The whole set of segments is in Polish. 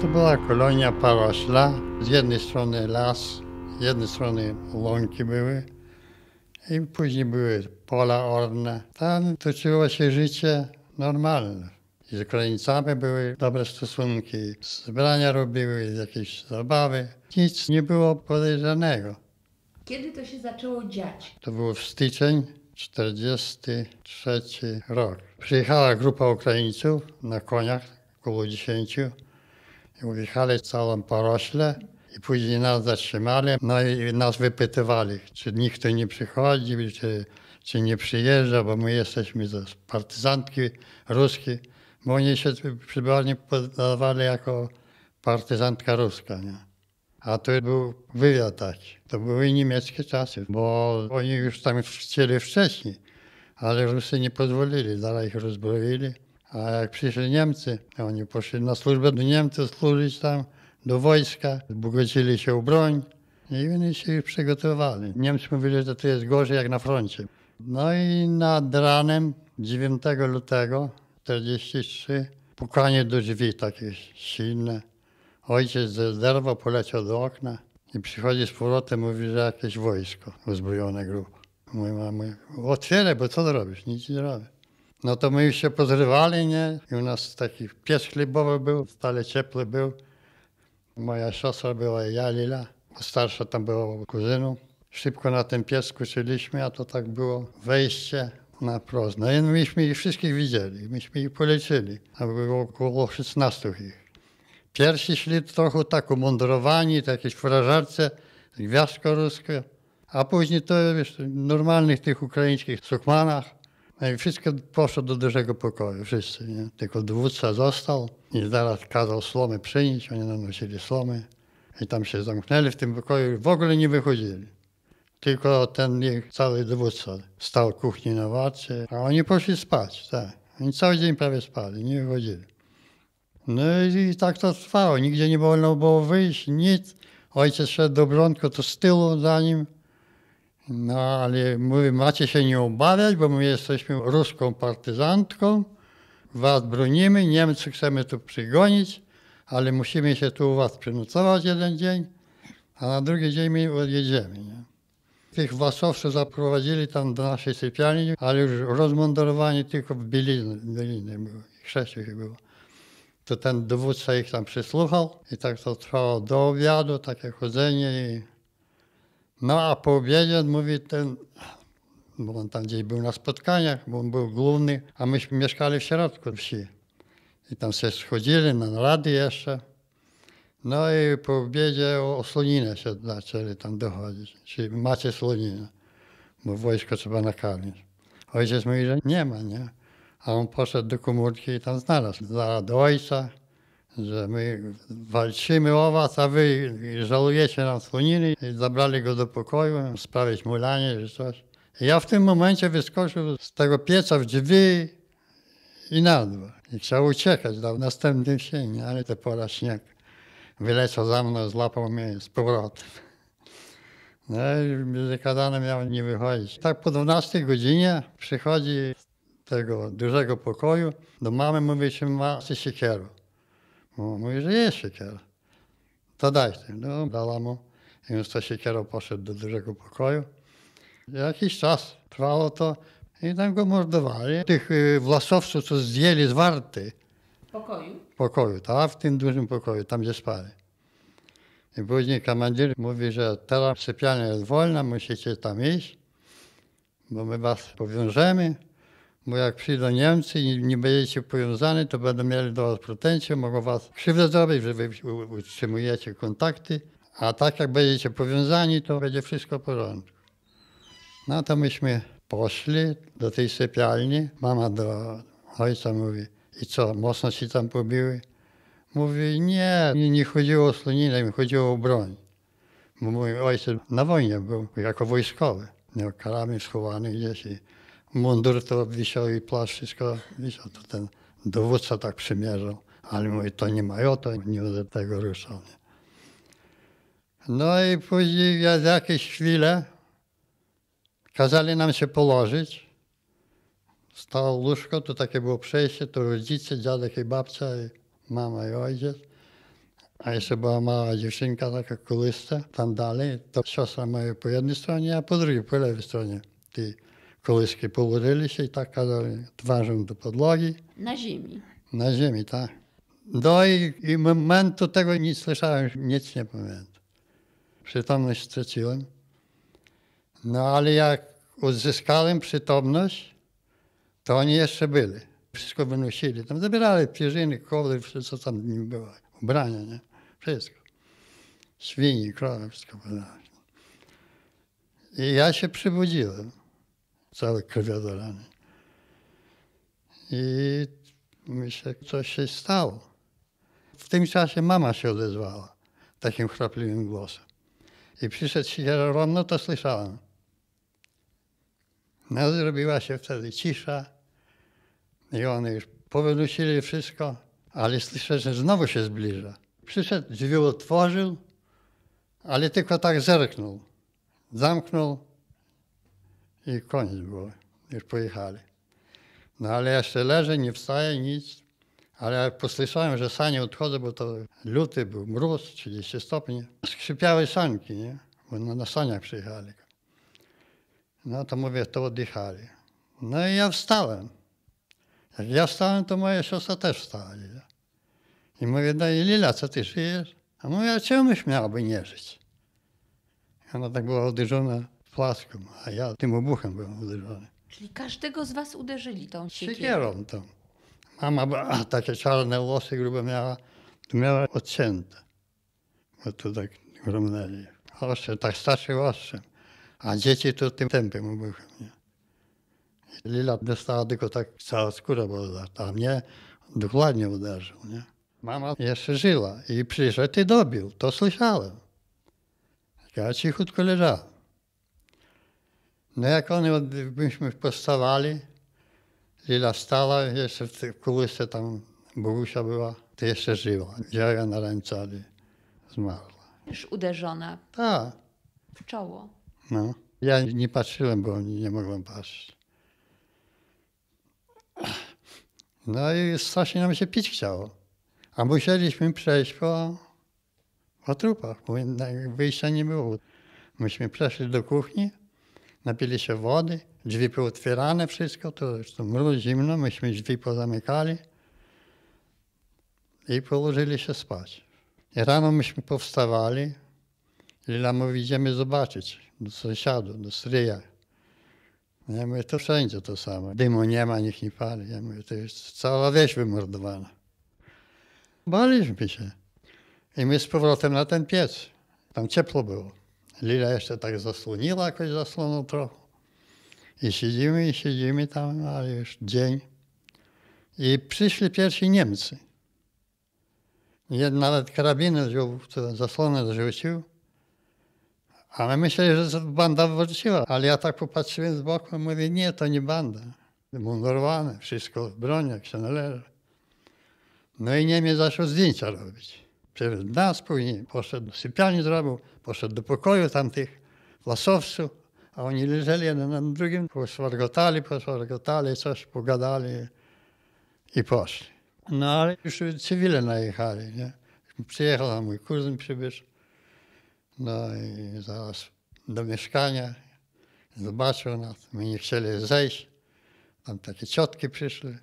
To była kolonia parośla. Z jednej strony las, z jednej strony łąki były i później były pola orne. Tam toczyło się życie normalne. I z Ukraińcami były dobre stosunki, Zbrania robiły, jakieś zabawy. Nic nie było podejrzanego. Kiedy to się zaczęło dziać? To było w styczeń 43 rok. Przyjechała grupa Ukraińców na koniach, około 10. I wjechali całą porośle i później nas zatrzymali, no i nas wypytywali, czy nikt nie przychodzi, czy, czy nie przyjeżdża, bo my jesteśmy z partyzantki ruskiej, bo oni się przybywali podawali jako partyzantka ruska, nie? A to był wywiad taki. To były niemieckie czasy, bo oni już tam chcieli wcześniej, ale Rusy nie pozwolili, dalej ich rozbroili. A jak przyszli Niemcy, oni poszli na służbę do Niemców służyć tam, do wojska, zbogacili się o broń i oni się już przygotowali. Niemcy mówili, że to jest gorzej jak na froncie. No i nad ranem 9 lutego 1943 pukanie do drzwi takie silne. Ojciec zerwał, poleciał do okna i przychodzi z powrotem, mówi, że jakieś wojsko uzbrojone grupa. Mój mama otwieraj, bo co robisz? Nic nie robię. No to my już się pozrywali, nie? I u nas taki pies chlebowy był, stale ciepły był. Moja siostra była ja, Lila, starsza tam była kuzynu. Szybko na ten pies kuczyliśmy, a to tak było wejście na prost. No i myśmy ich wszystkich widzieli, myśmy ich poleczyli. a było około 16 ich. Pierwsi szli trochę tak umundurowani, w tak jakiejś furażarce, gwiazdko ruskie, a później to wiesz, w normalnych tych ukraińskich sukmanach. No i wszystko poszło do dużego pokoju, wszyscy, nie? Tylko dowódca został i zaraz kazał słomy przynieść, oni nosili słomy i tam się zamknęli w tym pokoju i w ogóle nie wychodzili. Tylko ten ich cały dowódca stał w kuchni na warcie, a oni poszli spać, tak. Oni cały dzień prawie spali, nie wychodzili. No i tak to trwało. Nigdzie nie wolno było wyjść, nic. Ojciec szedł do brądku, to z tyłu za nim. No ale mówi, macie się nie obawiać, bo my jesteśmy ruską partyzantką. Was bronimy, Niemcy chcemy tu przygonić, ale musimy się tu u was przynocować jeden dzień, a na drugi dzień my odjedziemy. Nie? Tych wasowców zaprowadzili tam do naszej sypialni, ale już rozmundurowani tylko w bielizny, bielizny było, sześciu ich było to ten dowódca ich tam przysłuchał i tak to trwało do obiadu, takie chodzenie. I... No a po obiedzie mówi ten, bo on tam gdzieś był na spotkaniach, bo on był główny, a myśmy mieszkali w środku wsi. I tam się schodzili na narady jeszcze. No i po obiedzie o, o słoninę się zaczęli tam dochodzić. Czy macie słoninę? Bo wojsko trzeba nakarmić. Ojciec mówi, że nie ma, nie? a on poszedł do komórki i tam znalazł. Zaraz do ojca, że my walczymy o was, a wy żalujecie nam słoniny. I zabrali go do pokoju, sprawić mu lanie czy coś. I ja w tym momencie wyskoczył z tego pieca w drzwi i na dwór. I chciał uciekać do następnym sieni, ale ten pora śnieg. Wyleciał za mną, złapał mnie z powrotem. No i zakazane miałem nie wychodzić. Tak po 12 godzinie przychodzi tego dużego pokoju, do mamy mówię, czy macie siekierę? Mówi, że jest siekiera. To daj ty. No, dała mu. I on z tą siekierą poszedł do dużego pokoju. Jakiś czas trwało to i tam go mordowali. Tych y, wlasowców, co zdjęli z warty. Pokoju? Pokoju, tak, w tym dużym pokoju, tam gdzie spali. I później komandir mówi, że teraz sypialnia jest wolna, musicie tam iść, bo my was powiążemy bo jak przyjdą Niemcy i nie będziecie powiązani, to będą mieli do was pretensje, mogą was krzywdę zrobić, że wy utrzymujecie kontakty, a tak jak będziecie powiązani, to będzie wszystko w porządku. No to myśmy poszli do tej sypialni, mama do ojca mówi, i co, mocno ci tam pobiły? Mówi, nie, nie chodziło o sluninę, chodziło o broń. Bo mój ojciec na wojnie był jako wojskowy, miał karabin schowany gdzieś i mundur to wisiał i płaszcz, wszystko wisiał. To ten dowódca tak przymierzał, ale mówi, to nie ma to nie będę tego ruszał. Nie? No i później za jakieś chwile kazali nam się położyć. Stało łóżko, to takie było przejście, to rodzice, dziadek i babcia, i mama i ojciec. A jeszcze była mała dziewczynka, taka kulista, tam dalej. To siostra moja po jednej stronie, a po drugiej, po lewej stronie ty kołyski położyli się i tak kazali twarzą do podłogi. Na ziemi. Na ziemi, tak. Do no i, i momentu tego nie słyszałem, nic nie pamiętam. Przytomność straciłem. No ale jak uzyskałem przytomność, to oni jeszcze byli. Wszystko wynosili. Tam zabierali pierzyny, kowry, wszystko tam nie było. Ubrania, nie? Wszystko. Świni, krowy, wszystko. I ja się przybudziłem cały krwiodolany. I myślę, coś się stało. W tym czasie mama się odezwała takim chrapliwym głosem. I przyszedł się Hieronim, no to słyszałem. No zrobiła się wtedy cisza i one już powyrzucili wszystko, ale słyszę, że znowu się zbliża. Przyszedł, drzwi otworzył, ale tylko tak zerknął. Zamknął i koniec było. Już pojechali. No ale jeszcze leżę, nie wstaje, nic. Ale posłyszałem, że sanie odchodzą, bo to luty był, mróz, 30 stopni. Skrzypiały sanki, nie? Bo no, na saniach przyjechali. No to mówię, to oddychali. No i ja wstałem. Jak ja wstałem, to moja siostra też wstała. I mówię, no i Lila, co ty żyjesz? A mówię, a czemuś miałaby nie żyć? Ona tak była odyżona flaszką, a ja tym obuchem byłem uderzony. Czyli każdego z was uderzyli tą siekierą? Siekierą tą. Mama była, takie czarne włosy grube miała, miała odcięte. Bo tu tak gromnęli. Ostrze, tak starszy ostrzem. A dzieci to tym tempem obuchem. Nie? Lila dostała tylko tak cała skóra była a mnie dokładnie uderzył. Nie? Mama jeszcze żyła i przyszedł i dobił, to słyszałem. Ja cichutko leżałem. No jak oni, myśmy powstawali, Lila stała, jeszcze w tej tam Bogusia była, to jeszcze żyła. Działa na ręce, ale zmarła. Już uderzona Tak. w czoło. No. Ja nie patrzyłem, bo nie mogłem patrzeć. No i strasznie nam się pić chciało. A musieliśmy przejść po, po trupach, bo wyjścia nie było. Myśmy przeszli do kuchni, napili się wody, drzwi otwierane wszystko, to, to było zimno, myśmy drzwi pozamykali i położyli się spać. I rano myśmy powstawali, Lila mówi, idziemy zobaczyć do sąsiadu, do stryja. Ja mówię, to wszędzie to samo. Dymu nie ma, niech nie pali. Ja mówię, to jest cała wieś wymordowana. Baliśmy się. I my z powrotem na ten piec. Tam ciepło było. Lila jeszcze tak zasłoniła jakoś zasłoną trochę. I siedzimy, i siedzimy tam, no ale już dzień. I przyszli pierwsi Niemcy. Jeden nawet karabiny wziął, zasłonę zrzucił. A my myśleli, że banda wróciła, ale ja tak popatrzyłem z boku i mówię, nie, to nie banda. Mundurowane, wszystko w broni, jak się należy. No i Niemiec zaczął zdjęcia robić przez nas później poszedł do sypialni zrobił, poszedł do pokoju tamtych lasowców, a oni leżeli jeden na drugim, poswargotali, poswargotali, coś pogadali i poszli. No ale już cywile najechali, nie? Przyjechał tam mój kuzyn przybysz, no i zaraz do mieszkania, zobaczył nas, my nie chcieli zejść, tam takie ciotki przyszły,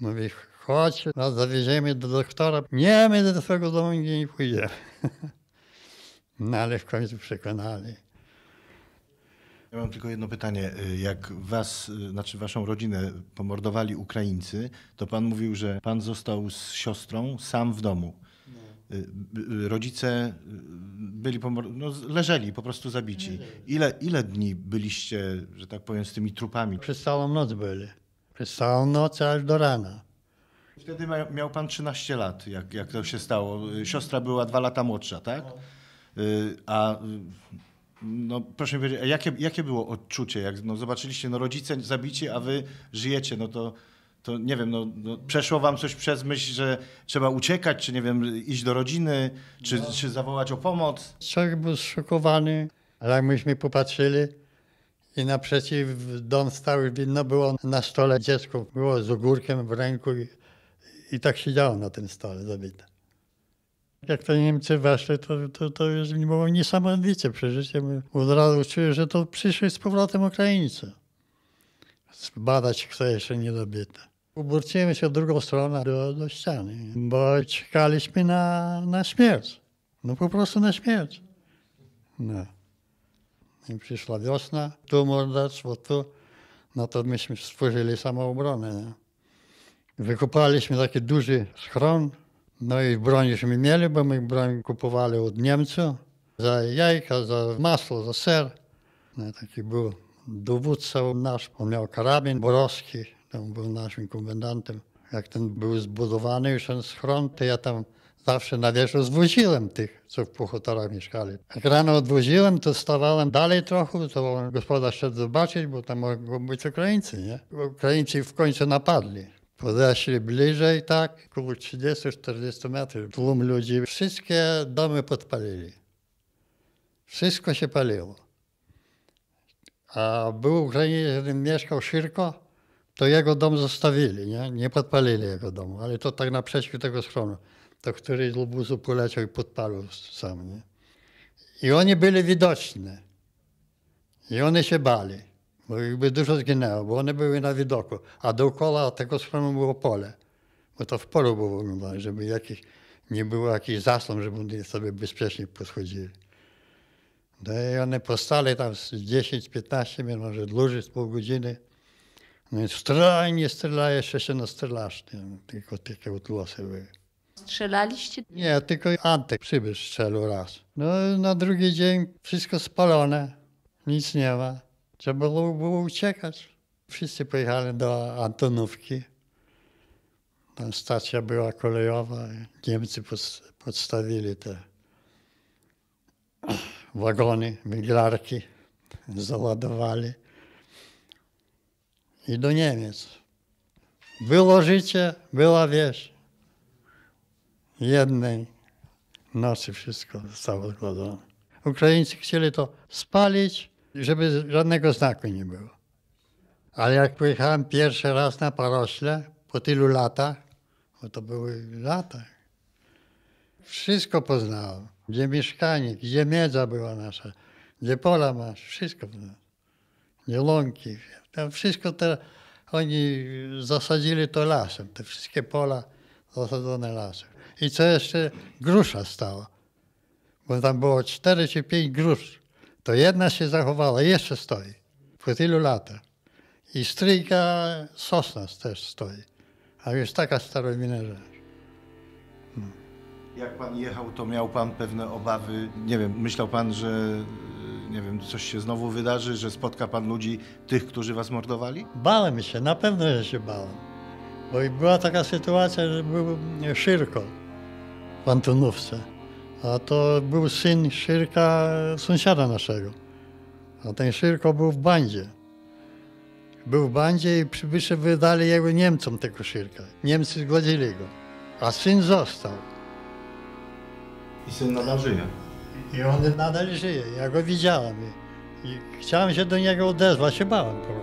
mówi, chodź, nas no, zawieziemy do doktora. Nie, my do swojego domu nie pójdziemy. No ale w końcu przekonali. Ja mam tylko jedno pytanie. Y, jak was, y, znaczy waszą rodzinę pomordowali Ukraińcy, to pan mówił, że pan został z siostrą sam w domu. No. Y, rodzice byli pomor- no, leżeli po prostu zabici. Ile, ile dni byliście, że tak powiem, z tymi trupami? Przez całą noc byli. Przez całą noc aż do rana. Wtedy miał pan 13 lat, jak, jak to się stało. Siostra była dwa lata młodsza, tak? No. Y, a no, proszę mi powiedzieć, jakie, jakie było odczucie, jak no, zobaczyliście, no rodzice zabici, a wy żyjecie, no to, to nie wiem, no, no, przeszło wam coś przez myśl, że trzeba uciekać, czy nie wiem, iść do rodziny, czy, no. czy zawołać o pomoc? Człowiek był szokowany, ale jak myśmy popatrzyli i naprzeciw dom stały, widno było na stole dziecko, było z ogórkiem w ręku i i tak siedziało na tym stole zabite Jak te Niemcy weszli, to, to, to już było niesamowite przeżycie. Od razu czuję, że to przyszli z powrotem Ukraińcy. Zbadać, kto jeszcze nie dobity. Obrócimy się w drugą stronę do, do ściany, bo czekaliśmy na, na śmierć. No po prostu na śmierć. No. I przyszła wiosna, tu bo tu. No to myśmy stworzyli samoobronę wykupaliśmy taki duży schron, no i broniśmy mieli, bo my broń kupowali od Niemców za jajka, za masło, za ser. No, taki był dowódca nasz, on miał karabin borowski, tam był naszym komendantem. Jak ten był zbudowany już ten schron, to ja tam zawsze na wieżę zwoziłem tych, co w Puchotarach mieszkali. Jak rano odwoziłem, to stawałem dalej trochę, to gospodarz szedł zobaczyć, bo tam mogą być Ukraińcy, nie? Ukraińcy w końcu napadli. Podeszli bliżej, tak, około 30-40 metrów, tłum ludzi. Wszystkie domy podpalili. Wszystko się paliło. A był Ukrainiec, jeden mieszkał szybko, to jego dom zostawili, nie? Nie podpalili jego domu, ale to tak naprzeciw tego schronu. To któryś z obozu poleciał i podpalił sam, nie? I oni byli widoczni. I oni się bali. Bo jakby dużo zginęło, bo one były na widoku, a dookoła tego schronu było pole. Bo to w polu było oglądane, żeby jakich, nie było jakichś zasłon, żeby oni sobie bezpiecznie poschodzili. No i one postali tam 10-15 minut, może dłużej, z pół godziny. No i strzelaj, nie strzelaj, jeszcze się na Nie? Tylko takie odlosy były. Strzelaliście? Nie, tylko Antek przybysz strzelił raz. No na drugi dzień wszystko spalone, nic nie ma. Trzeba było, było uciekać. Wszyscy pojechali do Antonówki. Tam stacja była kolejowa. Niemcy podstawili te wagony, miglarki, załadowali. I do Niemiec. Było życie, była wieś. Jednej nocy wszystko zostało zgłodzone. Ukraińcy chcieli to spalić, żeby żadnego znaku nie było. Ale jak pojechałem pierwszy raz na Parośle, po tylu latach, bo to były lata, wszystko poznałem. Gdzie mieszkanie, gdzie miedza była nasza, gdzie pola masz, wszystko poznałem. Gdzie łąki, tam wszystko to oni zasadzili to lasem, te wszystkie pola zasadzone lasem. I co jeszcze? Grusza stała, bo tam było cztery czy pięć grusz to jedna się zachowała, jeszcze stoi, po tylu latach. I stryjka sosna też stoi, a już taka starowina rzecz. No. Hmm. Jak pan jechał, to miał pan pewne obawy, nie wiem, myślał pan, że e, nie wiem, coś się znowu wydarzy, że spotka pan ludzi, tych, którzy was mordowali? Bałem się, na pewno, że się bałem. Bo była taka sytuacja, że był e, szyrko w Antonówce. A to był syn Szyrka, sąsiada naszego. A ten Szyrko był w bandzie. Był w bandzie i przybysze wydali jego Niemcom tego Szyrka. Niemcy zgładzili go. A syn został. I syn nadal żyje. I on nadal żyje. Ja go widziałem. I chciałem się do niego odezwać, się bałem.